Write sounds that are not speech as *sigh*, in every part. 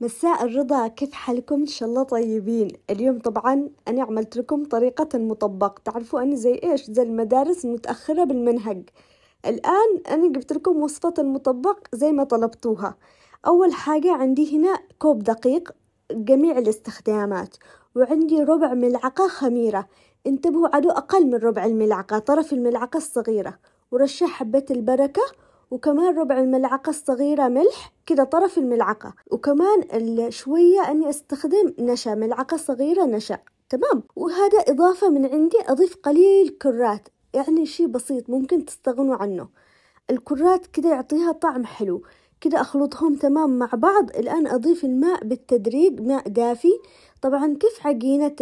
مساء الرضا كيف حالكم ان شاء الله طيبين اليوم طبعا انا عملت لكم طريقة مطبق تعرفوا انا زي ايش زي المدارس المتأخرة بالمنهج الان انا جبت لكم وصفة المطبق زي ما طلبتوها اول حاجة عندي هنا كوب دقيق جميع الاستخدامات وعندي ربع ملعقة خميرة انتبهوا عدو اقل من ربع الملعقة طرف الملعقة الصغيرة ورشة حبة البركة وكمان ربع الملعقة الصغيرة ملح كده طرف الملعقة وكمان شوية أني أستخدم نشا ملعقة صغيرة نشا تمام وهذا إضافة من عندي أضيف قليل كرات يعني شي بسيط ممكن تستغنوا عنه الكرات كده يعطيها طعم حلو كده أخلطهم تمام مع بعض الآن أضيف الماء بالتدريج ماء دافي طبعا كيف عجينة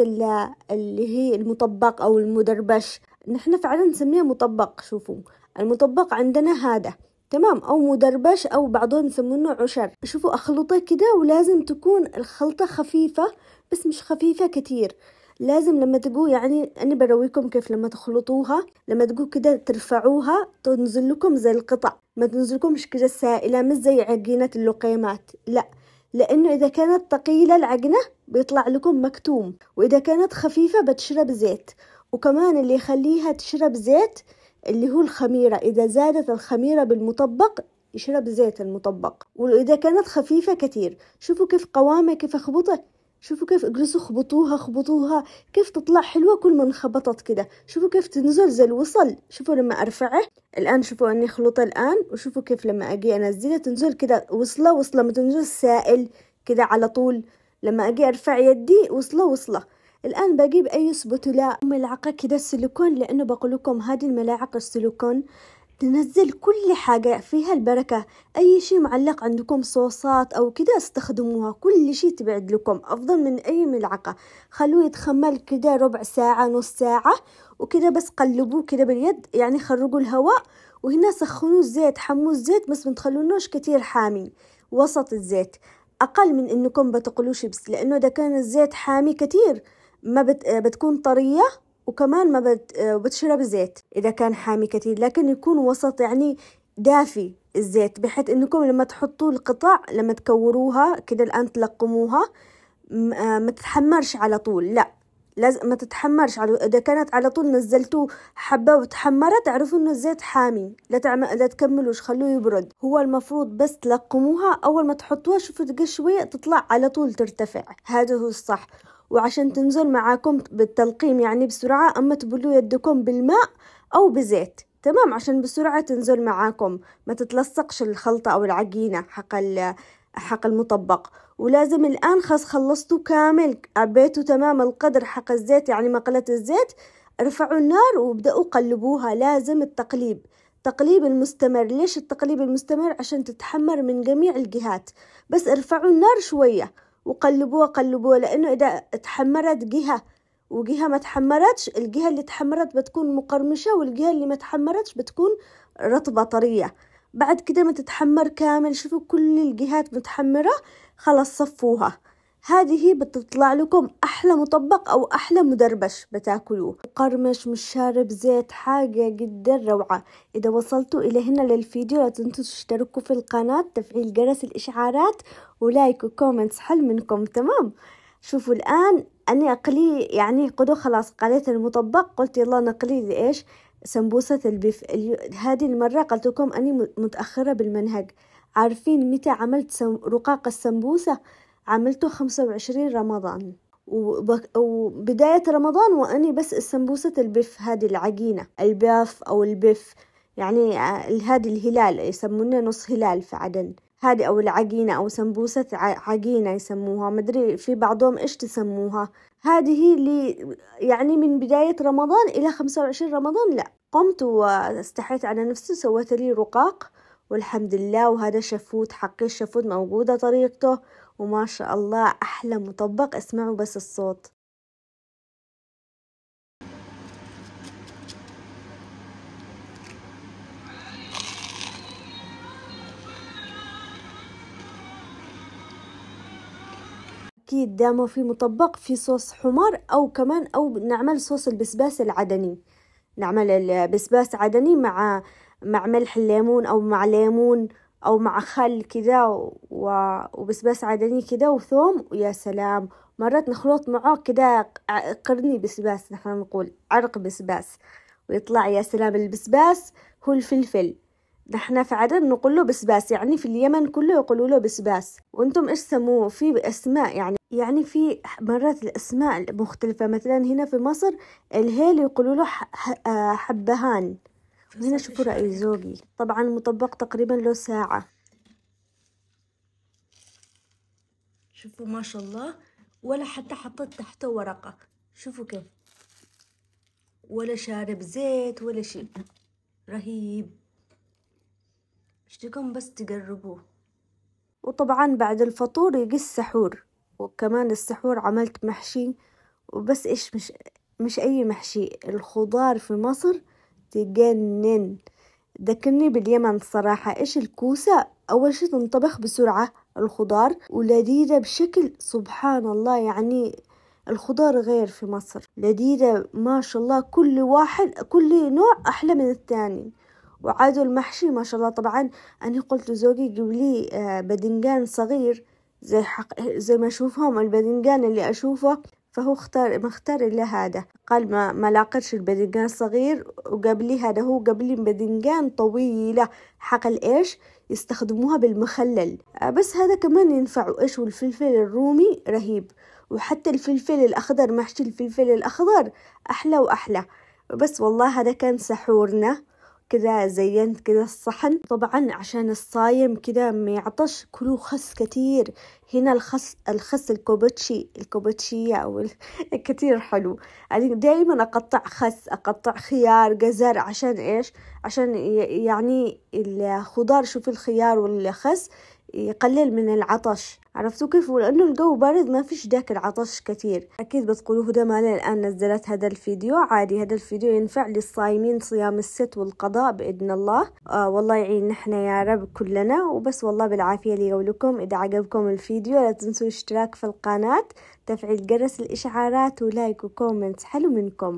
اللي هي المطبق أو المدربش نحن فعلا نسميه مطبق شوفوا المطبق عندنا هذا تمام أو مدربش أو بعضهم يسمونه عشر شوفوا أخلطه كده ولازم تكون الخلطة خفيفة بس مش خفيفة كتير لازم لما تقو يعني أنا برويكم كيف لما تخلطوها لما تقو كده ترفعوها تنزل لكم زي القطع ما تنزلكمش كده سائلة مش زي عجينة اللقيمات لأ لأنه إذا كانت ثقيلة العجنة بيطلع لكم مكتوم وإذا كانت خفيفة بتشرب زيت وكمان اللي يخليها تشرب زيت اللي هو الخميرة إذا زادت الخميرة بالمطبق يشرب زيت المطبق وإذا كانت خفيفة كثير شوفوا كيف قوامه كيف أخبطه شوفوا كيف اجلسوا خبطوها خبطوها كيف تطلع حلوة كل ما انخبطت كده شوفوا كيف تنزل زي الوصل شوفوا لما أرفعه الآن شوفوا أني خلطه الآن وشوفوا كيف لما أجي أنزلها تنزل كده وصلة وصلة ما تنزل سائل كده على طول لما أجي أرفع يدي وصلة وصلة الآن بجيب أي سبوتولا ملعقة كده السيليكون لأنه بقول لكم هذه الملاعق السيليكون تنزل كل حاجة فيها البركة أي شي معلق عندكم صوصات أو كده استخدموها كل شي تبعد لكم أفضل من أي ملعقة خلوه يتخمل كده ربع ساعة نص ساعة وكده بس قلبوه كده باليد يعني خرجوا الهواء وهنا سخنوه الزيت حموا الزيت بس ما تخلونوش كتير حامي وسط الزيت أقل من إنكم بتقلوش شيبس لأنه ده كان الزيت حامي كتير ما بت... آه، بتكون طرية وكمان ما بت... آه، بتشرب زيت إذا كان حامي كثير لكن يكون وسط يعني دافي الزيت بحيث إنكم لما تحطوا القطع لما تكوروها كده الآن تلقموها آه، ما تتحمرش على طول لا لازم ما تتحمرش على اذا كانت على طول نزلتوه حبه وتحمرت تعرفوا انه الزيت حامي لا تعمل لا تكملوش خلوه يبرد هو المفروض بس تلقموها اول ما تحطوها شوفوا شويه تطلع على طول ترتفع هذا هو الصح وعشان تنزل معاكم بالتلقيم يعني بسرعة أما تبلوا يدكم بالماء أو بزيت تمام عشان بسرعة تنزل معاكم ما تتلصقش الخلطة أو العجينة حق حق المطبق ولازم الآن خلاص خلصتوا كامل عبيتوا تمام القدر حق الزيت يعني مقلة الزيت ارفعوا النار وابدأوا قلبوها لازم التقليب تقليب المستمر ليش التقليب المستمر عشان تتحمر من جميع الجهات بس ارفعوا النار شوية وقلبوها قلبوها لأنه إذا تحمرت جهة وجهة ما تحمرتش الجهة اللي تحمرت بتكون مقرمشة والجهة اللي ما تحمرتش بتكون رطبة طرية بعد كده ما تتحمر كامل شوفوا كل الجهات متحمرة خلاص صفوها هذه بتطلع لكم أحلى مطبق أو أحلى مدربش بتاكلوه مقرمش مش شارب زيت حاجة جدا روعة إذا وصلتوا إلى هنا للفيديو لا تنسوا تشتركوا في القناة تفعيل جرس الإشعارات ولايك وكومنت حل منكم تمام شوفوا الآن أنا أقلي يعني قدو خلاص قليت المطبق قلت يلا نقلي لي إيش سمبوسة البيف هذه المرة قلت لكم أني متأخرة بالمنهج عارفين متى عملت سم... رقاق السمبوسة عملته خمسة وعشرين رمضان وبداية رمضان وأني بس السمبوسة البيف هذه العجينة الباف أو البيف يعني آه، هذه الهلال يسمونه نص هلال في عدن هذه أو العجينة أو سمبوسة عجينة يسموها مدري في بعضهم إيش تسموها هذه اللي يعني من بداية رمضان إلى خمسة وعشرين رمضان لا قمت واستحيت على نفسي سويت لي رقاق والحمد لله وهذا شفوت حقي الشفوت موجودة طريقته وما شاء الله أحلى مطبق اسمعوا بس الصوت اكيد دامه في مطبق في صوص حمار او كمان او نعمل صوص البسباس العدني نعمل البسباس عدني مع مع ملح الليمون او مع ليمون او مع خل كذا وبسباس عدني كذا وثوم ويا سلام مرات نخلط معاه كذا قرني بسباس نحن نقول عرق بسباس ويطلع يا سلام البسباس هو الفلفل نحن في عدن نقول له بسباس يعني في اليمن كله يقولوا له بسباس وانتم ايش سموه في اسماء يعني يعني في مرات الأسماء مختلفة مثلا هنا في مصر الهيل يقولوا له آه، حبهان وهنا شوفوا رأي زوجي طبعا مطبق تقريبا له ساعة شوفوا ما شاء الله ولا حتى حطيت تحته ورقة شوفوا كيف ولا شارب زيت ولا شيء رهيب اشتكم بس تقربوه وطبعا بعد الفطور يجي السحور وكمان السحور عملت محشي وبس إيش مش مش أي محشي الخضار في مصر تجنن ذكرني باليمن صراحة إيش الكوسة أول شي تنطبخ بسرعة الخضار ولذيذة بشكل سبحان الله يعني الخضار غير في مصر لذيذة ما شاء الله كل واحد كل نوع أحلى من الثاني وعادوا المحشي ما شاء الله طبعا أنا قلت لزوجي جيب لي آه، بدنجان صغير زي حق زي ما أشوفهم البدنجان اللي أشوفه فهو اختار ما اختار إلا هذا قال ما, ما لاقتش البدنجان الصغير وقبلي هذا هو قبلي بدنجان طويلة حق الإيش يستخدموها بالمخلل آه، بس هذا كمان ينفع إيش والفلفل الرومي رهيب وحتى الفلفل الأخضر محشي الفلفل الأخضر أحلى وأحلى بس والله هذا كان سحورنا كذا زينت كذا الصحن طبعا عشان الصايم كذا ما يعطش كله خس كتير هنا الخس الخس الكوبتشي الكوبتشية أو *laughs* كتير حلو يعني دايما أقطع خس أقطع خيار جزر عشان إيش عشان يعني الخضار شوف الخيار والخس يقلل من العطش عرفتوا كيف ولأنه الجو بارد ما فيش ذاك العطش كثير أكيد بتقولوا هدى ما الآن نزلت هذا الفيديو عادي هذا الفيديو ينفع للصايمين صيام الست والقضاء بإذن الله آه والله يعين نحن يا رب كلنا وبس والله بالعافية لي ولكم إذا عجبكم الفيديو لا تنسوا الاشتراك في القناة تفعيل جرس الإشعارات ولايك وكومنت حلو منكم